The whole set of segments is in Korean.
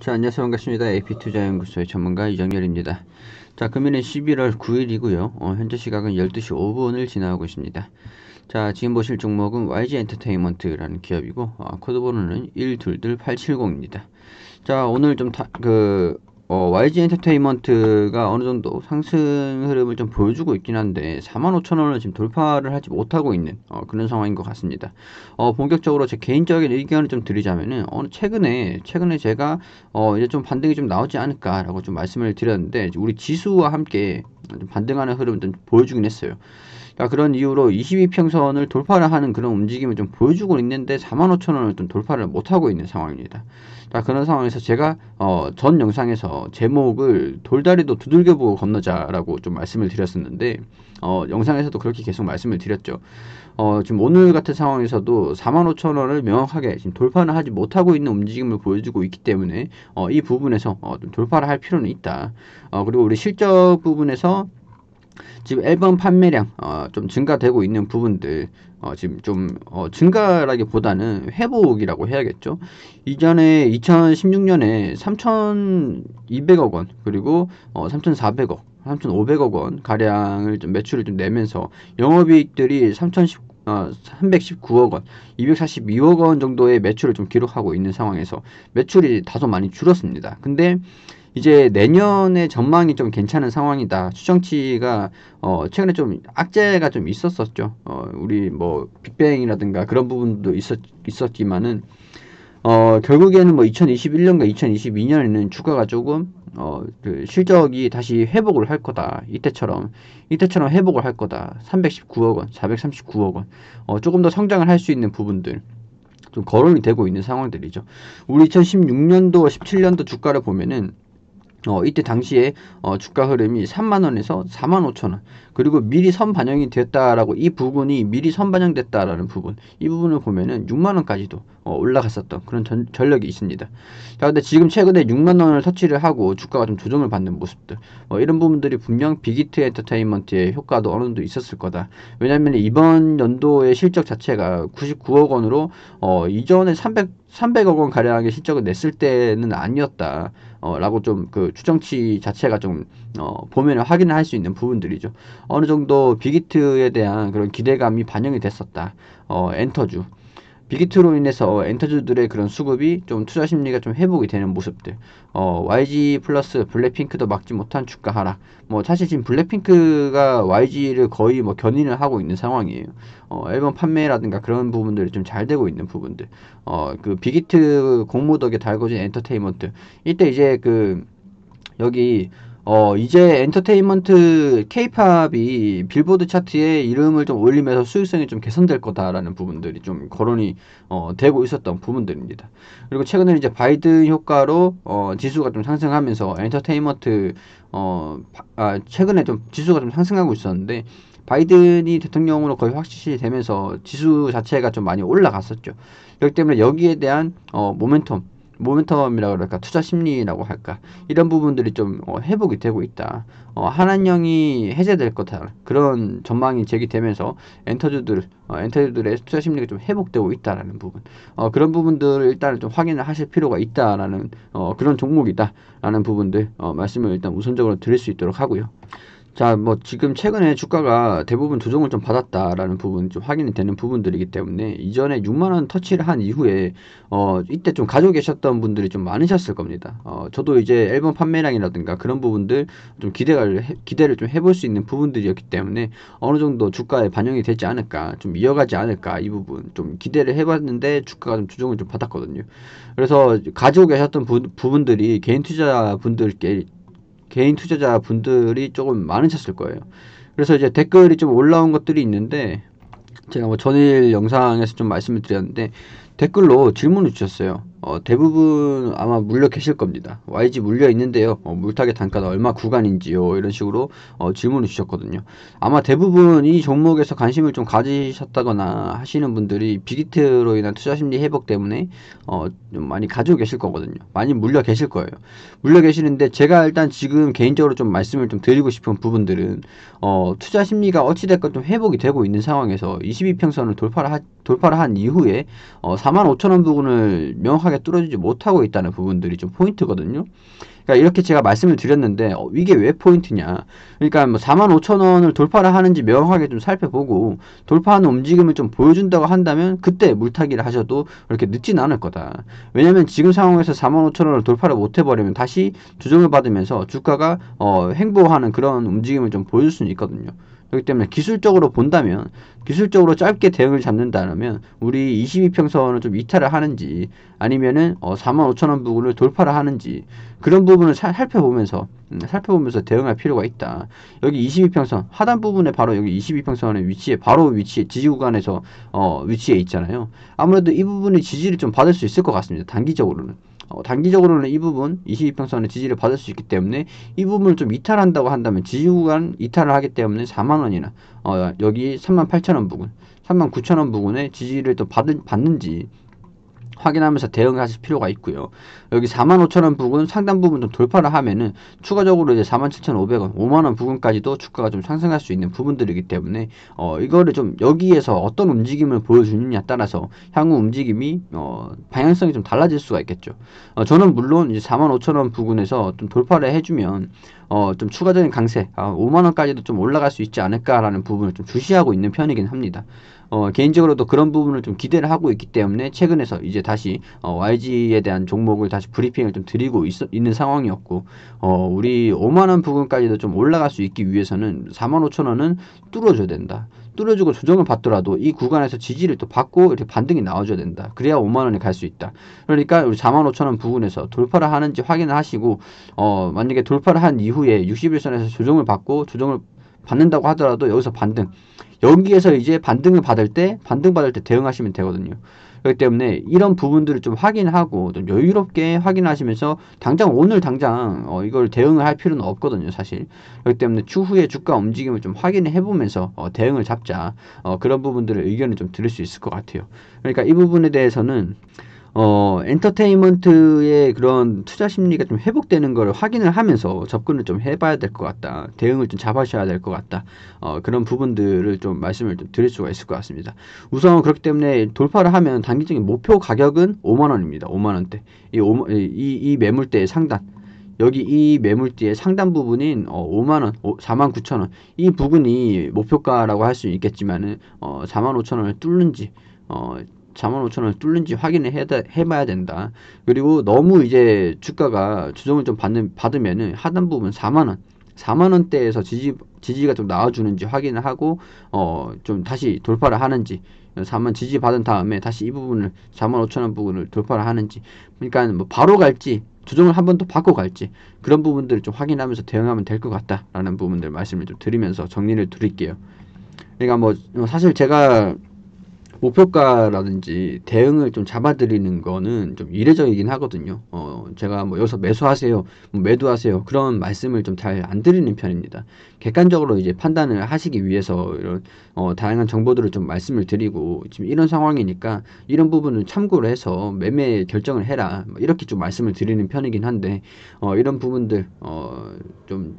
자 안녕하세요 반갑습니다 AP투자연구소의 전문가 이정열입니다 자 금일은 11월 9일이고요 어, 현재 시각은 12시 5분을 지나고 있습니다 자 지금 보실 종목은 YG엔터테인먼트라는 기업이고 어, 코드번호는 122870입니다 자 오늘 좀그 어, YG 엔터테인먼트가 어느 정도 상승 흐름을 좀 보여주고 있긴 한데 45,000원을 지금 돌파를 하지 못하고 있는 어, 그런 상황인 것 같습니다. 어, 본격적으로 제 개인적인 의견을 좀 드리자면은 어느 최근에 최근에 제가 어, 이제 좀 반등이 좀 나오지 않을까라고 좀 말씀을 드렸는데 우리 지수와 함께 반등하는 흐름을 좀 보여주긴 했어요. 그러니까 그런 이유로 22평선을 돌파를 하는 그런 움직임을 좀 보여주고 있는데 45,000원을 좀 돌파를 못하고 있는 상황입니다. 자, 그런 상황에서 제가 어, 전 영상에서 제목을 돌다리도 두들겨보고 건너자라고 좀 말씀을 드렸었는데 어, 영상에서도 그렇게 계속 말씀을 드렸죠. 어, 지금 오늘 같은 상황에서도 45,000원을 명확하게 지금 돌파를 하지 못하고 있는 움직임을 보여주고 있기 때문에 어, 이 부분에서 어, 좀 돌파를 할 필요는 있다. 어, 그리고 우리 실적 부분에서 지금 앨범 판매량 어, 좀 증가되고 있는 부분들 어, 지금 좀 어, 증가라기보다는 회복이라고 해야겠죠. 이전에 2016년에 3,200억 원 그리고 어, 3,400억, 3,500억 원 가량을 좀 매출을 좀 내면서 영업이익들이 3,010 어, 319억 원, 242억 원 정도의 매출을 좀 기록하고 있는 상황에서 매출이 다소 많이 줄었습니다. 근데 이제 내년에 전망이 좀 괜찮은 상황이다. 추정치가 어 최근에 좀 악재가 좀 있었었죠. 어 우리 뭐 빅뱅이라든가 그런 부분도 있었 있었지만은 어 결국에는 뭐 2021년과 2022년에는 주가가 조금 어, 그 실적이 다시 회복을 할 거다. 이때처럼, 이때처럼 회복을 할 거다. 319억 원, 439억 원. 어, 조금 더 성장을 할 수 있는 부분들. 좀 거론이 되고 있는 상황들이죠. 우리 2016년도, 17년도 주가를 보면은 어, 이때 당시에 어, 주가 흐름이 3만원에서 4만 5천원 그리고 미리 선반영이 됐다라고 이 부분이 미리 선반영됐다라는 부분 이 부분을 보면은 6만원까지도 어, 올라갔었던 그런 전, 전력이 있습니다. 자 근데 지금 최근에 6만원을 터치를 하고 주가가 좀 조정을 받는 모습들 어, 이런 부분들이 분명 비기트 엔터테인먼트의 효과도 어느 정도 있었을 거다. 왜냐면 이번 연도의 실적 자체가 99억 원으로 어, 이전에 300 300억 원 가량의 실적을 냈을 때는 아니었다. 어, 라고 좀 그 추정치 자체가 좀 어, 보면 확인할수 있는 부분들이죠. 어느 정도 빅히트에 대한 그런 기대감이 반영이 됐었다. 어, 엔터주. 빅히트로 인해서 엔터주들의 그런 수급이 좀 투자 심리가 좀 회복이 되는 모습들. 어, YG 플러스 블랙핑크도 막지 못한 주가 하락. 뭐 사실 지금 블랙핑크가 YG를 거의 뭐 견인을 하고 있는 상황이에요. 어, 앨범 판매라든가 그런 부분들이 좀 잘 되고 있는 부분들. 어, 그 빅히트 공모덕에 달궈진 엔터테인먼트. 이때 이제 그 여기 어, 이제 엔터테인먼트 케이팝이 빌보드 차트에 이름을 좀 올리면서 수익성이 좀 개선될 거다라는 부분들이 좀 거론이 어, 되고 있었던 부분들입니다. 그리고 최근에 이제 바이든 효과로 어, 지수가 좀 상승하면서 엔터테인먼트 어, 아, 최근에 좀 지수가 좀 상승하고 있었는데 바이든이 대통령으로 거의 확실시 되면서 지수 자체가 좀 많이 올라갔었죠. 그렇기 때문에 여기에 대한 어, 모멘텀 모멘텀이라 그럴까 투자 심리라고 할까 이런 부분들이 좀 어, 회복이 되고 있다. 어, 한한령이 해제될 것 거다 그런 전망이 제기되면서 엔터주들 어, 엔터주들의 투자 심리가 좀 회복되고 있다라는 부분 어, 그런 부분들을 일단은 좀 확인을 하실 필요가 있다라는 어, 그런 종목이다라는 부분들 어, 말씀을 일단 우선적으로 드릴 수 있도록 하고요. 자, 뭐 지금 최근에 주가가 대부분 조정을 좀 받았다라는 부분 좀 확인이 되는 부분들이기 때문에 이전에 6만 원 터치를 한 이후에 어 이때 좀 가지고 계셨던 분들이 좀 많으셨을 겁니다. 어 저도 이제 앨범 판매량이라든가 그런 부분들 좀 기대를 기대를 좀 해볼 수 있는 부분들이었기 때문에 어느 정도 주가에 반영이 되지 않을까 좀 이어가지 않을까 이 부분 좀 기대를 해봤는데 주가가 좀 조정을 좀 받았거든요. 그래서 가지고 계셨던 부, 부분들이 개인 투자 분들께 개인 투자자 분들이 조금 많으셨을 거예요. 그래서 이제 댓글이 좀 올라온 것들이 있는데 제가 뭐 전일 영상에서 좀 말씀을 드렸는데 댓글로 질문을 주셨어요. 어, 대부분 아마 물려 계실 겁니다. YG 물려 있는데요. 어, 물타기 단가가 얼마 구간인지요. 이런 식으로 어, 질문을 주셨거든요. 아마 대부분 이 종목에서 관심을 좀 가지셨다거나 하시는 분들이 비기트로 인한 투자 심리 회복 때문에 어, 좀 많이 가지고 계실 거거든요. 많이 물려 계실 거예요. 물려 계시는데 제가 일단 지금 개인적으로 좀 말씀을 좀 드리고 싶은 부분들은 어, 투자 심리가 어찌됐건 좀 회복이 되고 있는 상황에서 22평선을 돌파를 하, 돌파를 한 이후에 어, 4만 5천 원 부근을 명확하게 뚫어주지 못하고 있다는 부분들이 좀 포인트거든요. 그러니까 이렇게 제가 말씀을 드렸는데 어, 이게 왜 포인트냐? 그러니까 뭐 4만 5천 원을 돌파를 하는지 명확하게 좀 살펴보고 돌파하는 움직임을 좀 보여준다고 한다면 그때 물타기를 하셔도 그렇게 늦진 않을 거다. 왜냐하면 지금 상황에서 4만 5천 원을 돌파를 못 해버리면 다시 조정을 받으면서 주가가 어, 행보하는 그런 움직임을 좀 보여줄 수 있거든요. 그렇기 때문에 기술적으로 본다면 기술적으로 짧게 대응을 잡는다면 우리 22평선을 좀 이탈을 하는지 아니면은 어 45,000원 부분을 돌파를 하는지 그런 부분을 살펴보면서 음, 살펴보면서 대응할 필요가 있다. 여기 22평선 하단 부분에 바로 여기 22평선의 위치에 바로 위치에 지지 구간에서 어 위치에 있잖아요. 아무래도 이 부분이 지지를 좀 받을 수 있을 것 같습니다. 단기적으로는. 어, 단기적으로는 이 부분 22평선의 지지를 받을 수 있기 때문에 이 부분을 좀 이탈한다고 한다면 지지구간 이탈을 하기 때문에 4만원이나 어, 여기 38,000원 부근 39,000원 부근에 지지를 또 받은, 받는지 확인하면서 대응하실 필요가 있고요. 여기 45,000원 부근 상단 부분 좀 돌파를 하면은 추가적으로 이제 47,500원, 5만원 부근까지도 주가가 좀 상승할 수 있는 부분들이기 때문에 어, 이거를 좀 여기에서 어떤 움직임을 보여주느냐 에 따라서 향후 움직임이 어, 방향성이 좀 달라질 수가 있겠죠. 어, 저는 물론 이제 45,000원 부근에서 좀 돌파를 해주면 어, 좀 추가적인 강세, 아, 5만원까지도 좀 올라갈 수 있지 않을까라는 부분을 좀 주시하고 있는 편이긴 합니다. 어, 개인적으로도 그런 부분을 좀 기대를 하고 있기 때문에 최근에서 이제 다시 어, YG에 대한 종목을 다시 브리핑을 좀 드리고 있, 는 상황이었고 어, 우리 5만원 부근까지도 좀 올라갈 수 있기 위해서는 4만 5천원은 뚫어줘야 된다. 뚫어주고 조정을 받더라도 이 구간에서 지지를 또 받고 이렇게 반등이 나와줘야 된다. 그래야 5만 원에 갈 수 있다. 그러니까 우리 4만 5천 원 부근에서 돌파를 하는지 확인을 하시고 어 만약에 돌파를 한 이후에 60일선에서 조정을 받고 조정을 받는다고 하더라도 여기서 반등 여기에서 이제 반등을 받을 때 반등 받을 때 대응하시면 되거든요. 그렇기 때문에 이런 부분들을 좀 확인하고 좀 여유롭게 확인하시면서 당장 오늘 당장 어, 이걸 대응을 할 필요는 없거든요 사실 그렇기 때문에 추후에 주가 움직임을 좀 확인해 보면서 어, 대응을 잡자 어, 그런 부분들을 의견을 좀 들을 수 있을 것 같아요 그러니까 이 부분에 대해서는 어, 엔터테인먼트의 그런 투자 심리가 좀 회복되는 걸 확인을 하면서 접근을 좀 해봐야 될 것 같다. 대응을 좀 잡아셔야 될 것 같다. 어, 그런 부분들을 좀 말씀을 좀 드릴 수가 있을 것 같습니다. 우선 그렇기 때문에 돌파를 하면 단기적인 목표 가격은 5만원입니다. 5만원대. 이, 이, 이 매물대의 상단. 여기 이매물대의 상단 부분인 어, 5만원, 4만 9천원 이 부분이 목표가라고 할 수 있겠지만은 어, 4만 5천원을 뚫는지 어, 45,000원을 뚫는지 확인을 해, 해봐야 된다. 그리고 너무 이제 주가가 조정을 좀 받는, 받으면은 하단 부분 4만원, 4만원대에서 지지, 지지가 좀 나와주는지 확인을 하고, 어, 좀 다시 돌파를 하는지, 4만 지지받은 다음에 다시 이 부분을 4만 5천원 부분을 돌파를 하는지, 그러니까 뭐 바로 갈지, 조정을 한 번 더 받고 갈지, 그런 부분들을 좀 확인하면서 대응하면 될 것 같다라는 부분들 말씀을 좀 드리면서 정리를 드릴게요. 그러니까 뭐, 뭐 사실 제가 목표가라든지 대응을 좀 잡아드리는 거는 좀 이례적이긴 하거든요. 어, 제가 뭐 여기서 매수하세요, 뭐 매도하세요 그런 말씀을 좀 잘 안 드리는 편입니다. 객관적으로 이제 판단을 하시기 위해서 이런 어, 다양한 정보들을 좀 말씀을 드리고 지금 이런 상황이니까 이런 부분을 참고를 해서 매매 결정을 해라 뭐 이렇게 좀 말씀을 드리는 편이긴 한데 어, 이런 부분들 어, 좀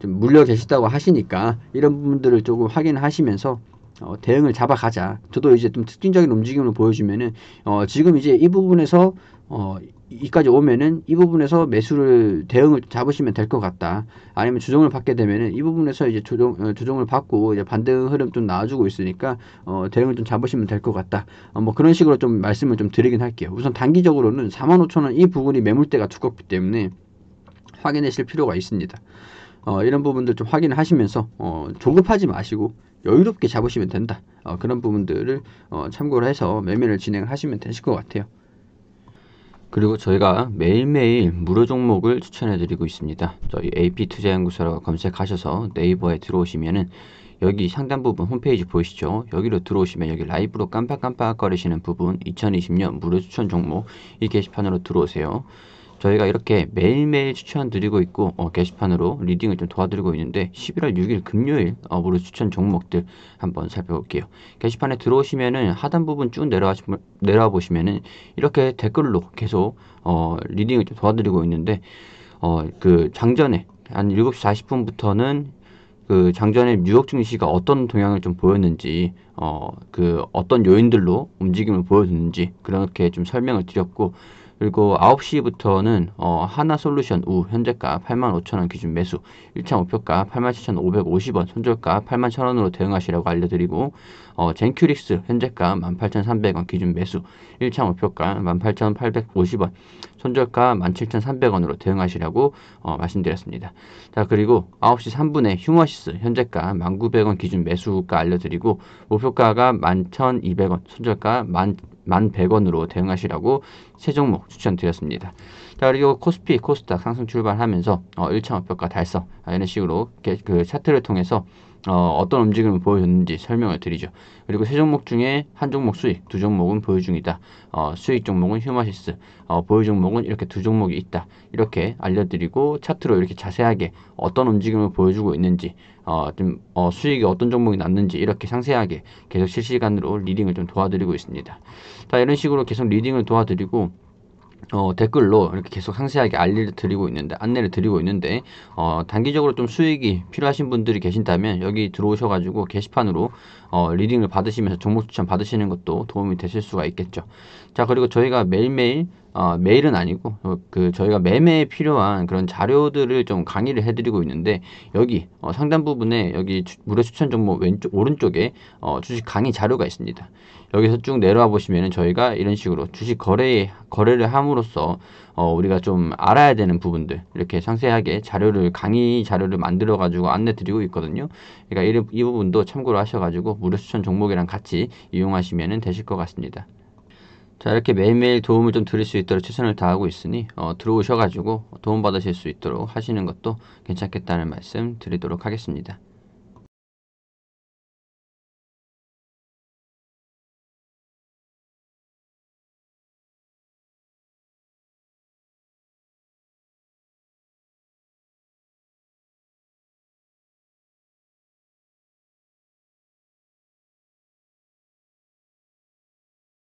좀 물려 계시다고 하시니까 이런 부분들을 조금 확인하시면서 어, 대응을 잡아가자. 저도 이제 좀 특징적인 움직임을 보여주면은 어, 지금 이제 이 부분에서 어, 이까지 오면은 이 부분에서 매수를 대응을 잡으시면 될 것 같다. 아니면 조정을 받게 되면은 이 부분에서 이제 조정 어, 조정을 받고 이제 반등 흐름 좀 나와주고 있으니까 어, 대응을 좀 잡으시면 될 것 같다. 어, 뭐 그런 식으로 좀 말씀을 좀 드리긴 할게요. 우선 단기적으로는 45,000원 이 부분이 매물대가 두껍기 때문에 확인하실 필요가 있습니다. 어, 이런 부분들 좀확인 하시면서 어, 조급하지 마시고 여유롭게 잡으시면 된다. 어, 그런 부분들을 어, 참고를 해서 매매를 진행 하시면 되실 것 같아요. 그리고 저희가 매일매일 무료 종목을 추천해 드리고 있습니다. 저희 AP투자연구소라고 검색하셔서 네이버에 들어오시면은 여기 상단 부분 홈페이지 보이시죠? 여기로 들어오시면 여기 라이브로 깜빡깜빡 거리시는 부분 2020년 무료 추천 종목 이 게시판으로 들어오세요. 저희가 이렇게 매일매일 추천드리고 있고 어, 게시판으로 리딩을 좀 도와드리고 있는데 11월 6일 금요일 어, 무료 추천 종목들 한번 살펴볼게요. 게시판에 들어오시면은 하단 부분 쭉 내려와 내려와 보시면은 이렇게 댓글로 계속 어, 리딩을 좀 도와드리고 있는데 어, 그 장전에 한 7시 40분부터는 그장전에 뉴욕 증시가 어떤 동향을 좀 보였는지 어그 어떤 요인들로 움직임을 보여줬는지 그렇게 좀 설명을 드렸고 그리고 9시부터는 어, 하나 솔루션 우 현재가 85,000원 기준 매수 1차 목표가 87,550원 손절가 81,000원으로 대응하시라고 알려드리고 어, 젠큐리스 현재가 18,300원 기준 매수 1차 목표가 18,850원 손절가 17,300원으로 대응하시라고 어, 말씀드렸습니다. 자 그리고 9시 3분에 휴머시스 현재가 1,900원 기준 매수가 알려드리고 목표가가 11,200원 손절가 1,100원으로 대응하시라고 세 종목 추천드렸습니다. 자 그리고 코스피 코스닥 상승 출발하면서 어, 1차 목표가 달성 이런 식으로 그 차트를 통해서 어, 어떤 움직임을 보여줬는지 설명을 드리죠. 그리고 세 종목 중에 한 종목 수익, 두 종목은 보유 중이다. 어, 수익 종목은 휴마시스, 어, 보유 종목은 이렇게 두 종목이 있다. 이렇게 알려드리고 차트로 이렇게 자세하게 어떤 움직임을 보여주고 있는지, 어, 좀, 어, 수익이 어떤 종목이 났는지 이렇게 상세하게 계속 실시간으로 리딩을 좀 도와드리고 있습니다. 자, 이런 식으로 계속 리딩을 도와드리고 어, 댓글로 이렇게 계속 상세하게 알리를 드리고 있는데 안내를 드리고 있는데 어, 단기적으로 좀 수익이 필요하신 분들이 계신다면 여기 들어오셔가지고 게시판으로 어, 리딩을 받으시면서 종목 추천 받으시는 것도 도움이 되실 수가 있겠죠. 자 그리고 저희가 매일매일 어, 메일은 아니고 어, 그 저희가 매매에 필요한 그런 자료들을 좀 강의를 해드리고 있는데 여기 어, 상단 부분에 여기 추, 무료 추천 종목 왼쪽 오른쪽에 어, 주식 강의 자료가 있습니다. 여기서 쭉 내려와 보시면 저희가 이런 식으로 주식 거래 거래를 함으로써 어, 우리가 좀 알아야 되는 부분들 이렇게 상세하게 자료를 강의 자료를 만들어 가지고 안내 드리고 있거든요. 그러니까 이, 이 부분도 참고로 하셔 가지고 무료 추천 종목이랑 같이 이용하시면 되실 것 같습니다. 자 이렇게 매일매일 도움을 좀 드릴 수 있도록 최선을 다하고 있으니 어, 들어오셔가지고 도움받으실 수 있도록 하시는 것도 괜찮겠다는 말씀 드리도록 하겠습니다.